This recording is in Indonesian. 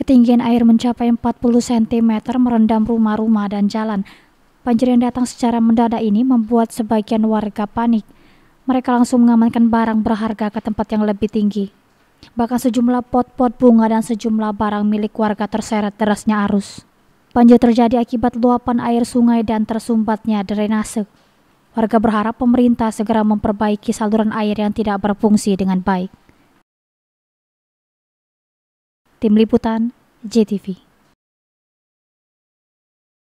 Ketinggian air mencapai 40 cm merendam rumah-rumah dan jalan. Banjir yang datang secara mendadak ini membuat sebagian warga panik. Mereka langsung mengamankan barang berharga ke tempat yang lebih tinggi. Bahkan sejumlah pot-pot bunga dan sejumlah barang milik warga terseret derasnya arus. Banjir terjadi akibat luapan air sungai dan tersumbatnya drainase. Warga berharap pemerintah segera memperbaiki saluran air yang tidak berfungsi dengan baik. Tim Liputan JTV